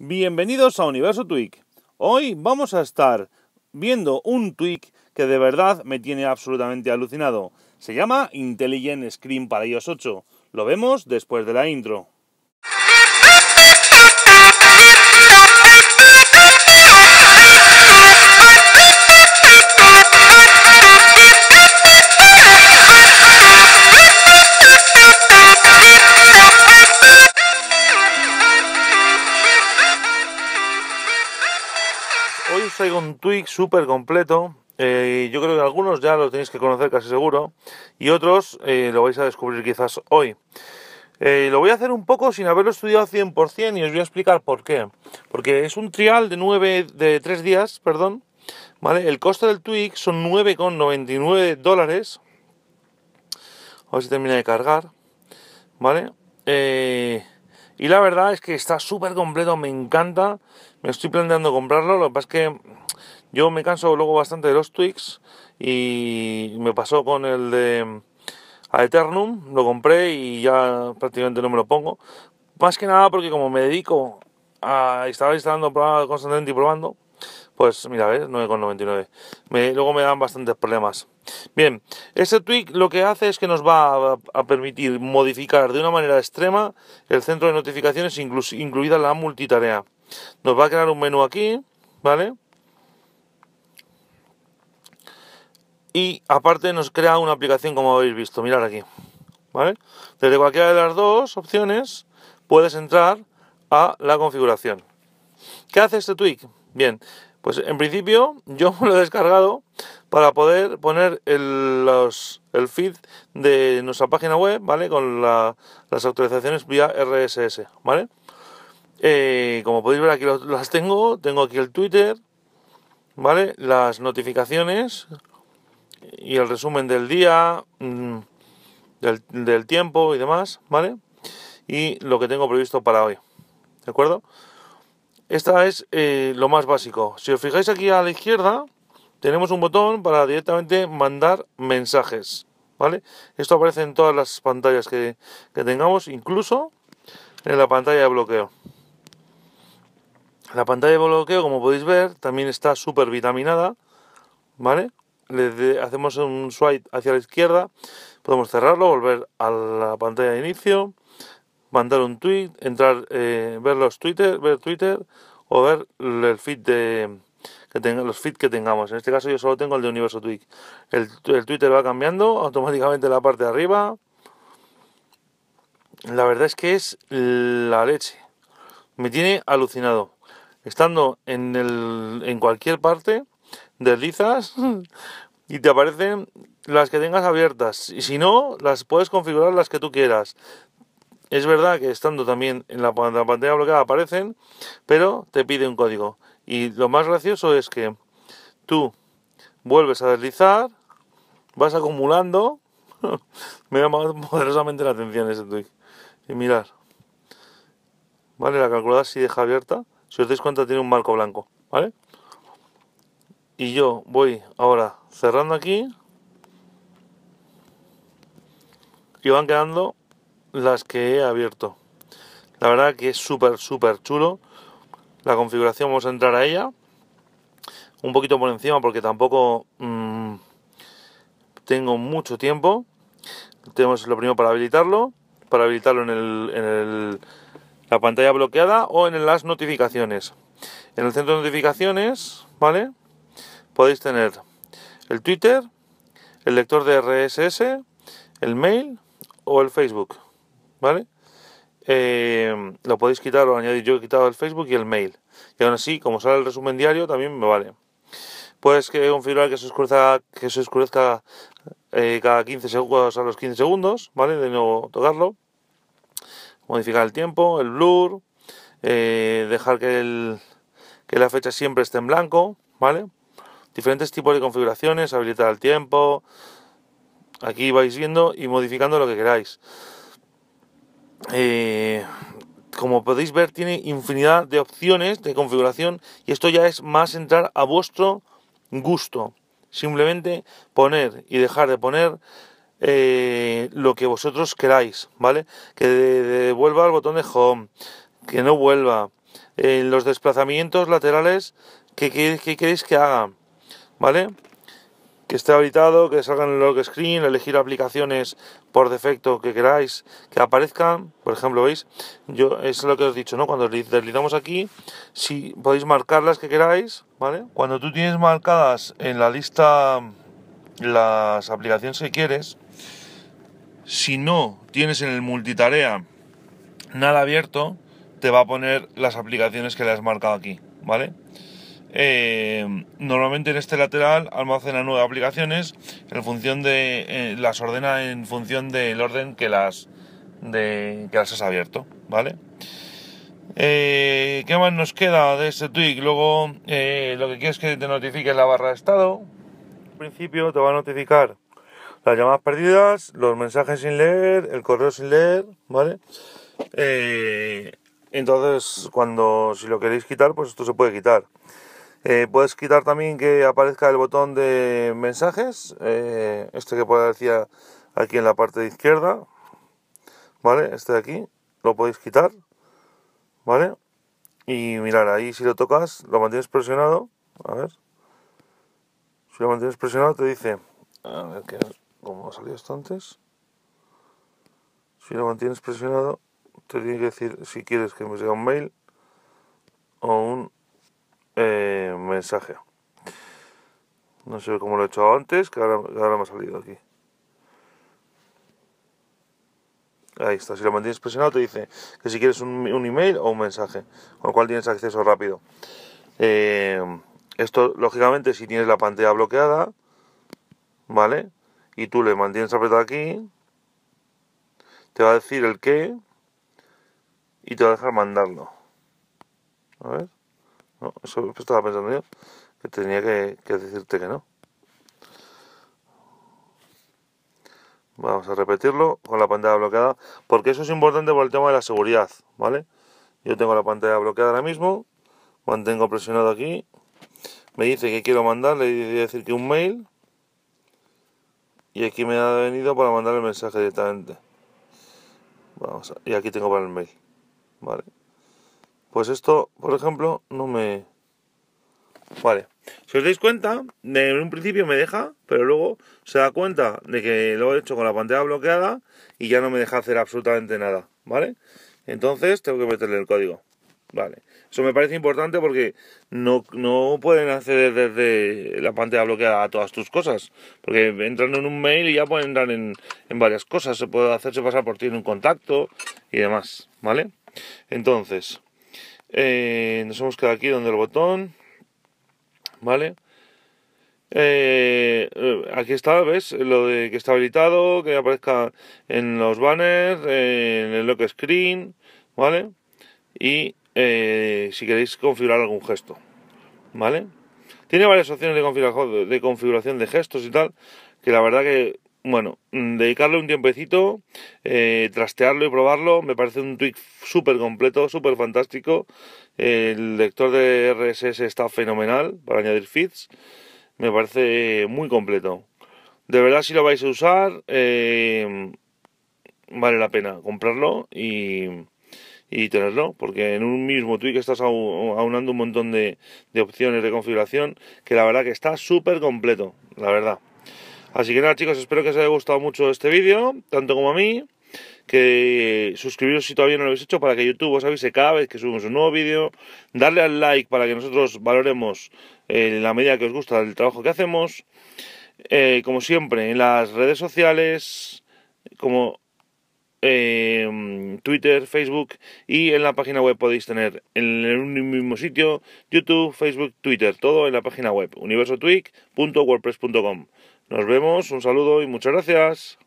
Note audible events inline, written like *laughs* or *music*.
Bienvenidos a Universo Tweak. Hoy vamos a estar viendo un tweak que de verdad me tiene absolutamente alucinado. Se llama Intelligent Screen para iOS 8. Lo vemos después de la intro. tweak súper completo. Eh, yo creo que algunos ya lo tenéis que conocer casi seguro y otros eh, lo vais a descubrir quizás hoy. Eh, lo voy a hacer un poco sin haberlo estudiado 100% y os voy a explicar por qué. Porque es un trial de 9, de 3 días, perdón. ¿vale? El coste del Twig son 9,99 dólares. A ver si termina de cargar. ¿Vale? y la verdad es que está súper completo, me encanta. Me estoy planteando comprarlo. Lo que pasa es que yo me canso luego bastante de los tweaks y me pasó con el de mm, Eternum, lo compré y ya prácticamente no me lo pongo. Más que nada porque como me dedico a estar instalando constantemente y probando, pues mira, 9,99. luego me dan bastantes problemas. Bien, este tweak lo que hace es que nos va a, permitir modificar de una manera extrema el centro de notificaciones, incluida la multitarea. Nos va a crear un menú aquí, ¿vale? y aparte nos crea una aplicación como habéis visto, mirar aquí. ¿Vale? Desde cualquiera de las dos opciones puedes entrar a la configuración. ¿Qué hace este tweak? Bien, pues en principio *laughs* yo lo he descargado para poder poner el, los, el feed de nuestra página web, ¿vale? Con las actualizaciones vía RSS, ¿vale? Eh, como podéis ver aquí las tengo, tengo aquí el Twitter, ¿vale? Las notificaciones, y el resumen del día, mm, del, tiempo y demás, ¿vale? Y lo que tengo previsto para hoy, ¿de acuerdo? Esta es eh, lo más básico. Si os fijáis aquí a la izquierda, tenemos un botón para directamente mandar mensajes, ¿vale? Esto aparece en todas las pantallas que, que tengamos, incluso en la pantalla de bloqueo. La pantalla de bloqueo, como podéis ver, también está súper vitaminada, ¿vale? hacemos un swipe hacia la izquierda, podemos cerrarlo, volver a la pantalla de inicio, mandar un tweet, entrar, eh, ver los Twitter, ver Twitter o ver el feed de que tenga, los feeds que tengamos. En este caso yo solo tengo el de Universo Tweet. El, Twitter va cambiando automáticamente la parte de arriba. La verdad es que es la leche. Me tiene alucinado. Estando en, el, en cualquier parte, deslizas y te aparecen las que tengas abiertas. Y si no, las puedes configurar las que tú quieras. Es verdad que estando también en la, pantalla bloqueada aparecen, pero te pide un código. Y lo más gracioso es que tú vuelves a deslizar, vas acumulando. *laughs* Me llamado poderosamente la atención ese tweet. Y mirar. Vale, la calculadora si deja abierta. Si os dais cuenta tiene un marco blanco. ¿Vale? y yo voy ahora cerrando aquí y van quedando las que he abierto la verdad que es súper súper chulo la configuración vamos a entrar a ella un poquito por encima porque tampoco mm, tengo mucho tiempo tenemos lo primero para habilitarlo para habilitarlo en, el, en el, la pantalla bloqueada o en las notificaciones en el centro de notificaciones vale podéis tener el Twitter, el lector de RSS, el mail o el Facebook. ¿Vale? Eh, lo podéis quitar o añadir. Yo he quitado el Facebook y el mail. Y aún así, como sale el resumen diario, también me vale. Puedes configurar que se oscurezca, que se oscurezca eh, cada 15 segundos a los 15 segundos, ¿vale? De nuevo tocarlo. Modificar el tiempo, el blur. Eh, dejar que, el, que la fecha siempre esté en blanco, ¿vale? diferentes tipos de configuraciones, habilitar el tiempo. Aquí vais viendo y modificando lo que queráis. Eh, como podéis ver, tiene infinidad de opciones de configuración y esto ya es más entrar a vuestro gusto. Simplemente poner y dejar de poner eh, lo que vosotros queráis, ¿vale? Que devuelva el botón de home, que no vuelva. los desplazamientos laterales que queréis que haga. ¿vale? Que esté habilitado, que salgan en el log screen, elegir aplicaciones por defecto que queráis que aparezcan. Por ejemplo, veis, yo es lo que os he dicho, ¿no? Cuando deslizamos aquí, si podéis marcar las que queráis, ¿vale? Cuando tú tienes marcadas en la lista las aplicaciones que quieres, si no tienes en el multitarea nada abierto, te va a poner las aplicaciones que le has marcado aquí, ¿vale? Eh, normalmente en este lateral almacena nueve aplicaciones en función de eh, las ordena en función del orden que las de, que has abierto, ¿vale? Eh, ¿Qué más nos queda de este tweak? Luego lo que quieres que te notifique es la barra de estado. Al principio te va a notificar las llamadas perdidas, los mensajes sin leer, el correo sin leer, ¿vale? entonces, cuando si lo queréis quitar, pues esto se puede quitar. Eh, puedes quitar también que aparezca el botón de mensajes, eh, este que aparecía aquí en la parte de izquierda, ¿vale? Este de aquí, lo podéis quitar, ¿vale? Y mirar, ahí si lo tocas, lo mantienes presionado, a ver, si lo mantienes presionado te dice, a ver cómo salió esto antes, si lo mantienes presionado te tiene que decir si quieres que me llegue un mail o un eh, mensaje. No sé cómo lo he hecho antes, que ahora, me ha salido aquí. Ahí está, si lo mantienes presionado te dice que si quieres un, email o un mensaje, con lo cual tienes acceso rápido. Eh, esto, lógicamente, si tienes la pantalla bloqueada, ¿vale? Y tú le mantienes apretado aquí, te va a decir el qué y te va a dejar mandarlo. A ver eso estaba pensando yo, que tenía que, decirte que no. Vamos a repetirlo con la pantalla bloqueada, porque eso es importante por el tema de la seguridad, ¿vale? Yo tengo la pantalla bloqueada ahora mismo, mantengo presionado aquí, me dice que quiero mandar, le decir que un mail, y aquí me ha venido para mandar el mensaje directamente. Vamos, y aquí tengo para el mail, ¿vale? Pues esto, por ejemplo, no me... Vale. Si os dais cuenta, en un principio me deja, pero luego se da cuenta de que lo he hecho con la pantalla bloqueada y ya no me deja hacer absolutamente nada, ¿vale? Entonces tengo que meterle el código, ¿vale? Eso me parece importante porque no, pueden acceder desde la pantalla bloqueada a todas tus cosas, porque entran en un mail y ya pueden entrar en, en varias cosas, se puede hacerse pasar por ti en un contacto y demás, ¿vale? Entonces, eh, nos hemos quedado aquí donde el botón. ¿Vale? Eh, eh, aquí está, ¿ves? Lo de que está habilitado, que aparezca en los banners, en el lock screen, ¿vale? Y si queréis configurar algún gesto, ¿vale? Tiene varias opciones de, configuración de gestos y tal, que la verdad que bueno, mm, dedicarle un tiempecito, eh, trastearlo y probarlo, me parece un tweak súper completo, súper fantástico. El lector de RSS está fenomenal para añadir feeds, me parece muy completo. De verdad, si lo vais a usar, eh, vale la pena comprarlo y, tenerlo, porque en un mismo tweak estás aunando un montón de, de opciones de configuración que la verdad que está súper completo, la verdad. Así que nada chicos, espero que os haya gustado mucho este vídeo, tanto como a mí. Que suscribiros si todavía no lo habéis hecho para que YouTube os avise cada vez que subimos un nuevo vídeo. Darle al like para que nosotros valoremos en eh, la medida que os gusta el trabajo que hacemos. Eh, como siempre, en las redes sociales, como eh, Twitter, Facebook y en la página web podéis tener en el mismo sitio YouTube, Facebook, Twitter, todo en la página web universotweak.wordpress.com. Nos vemos, un saludo y muchas gracias.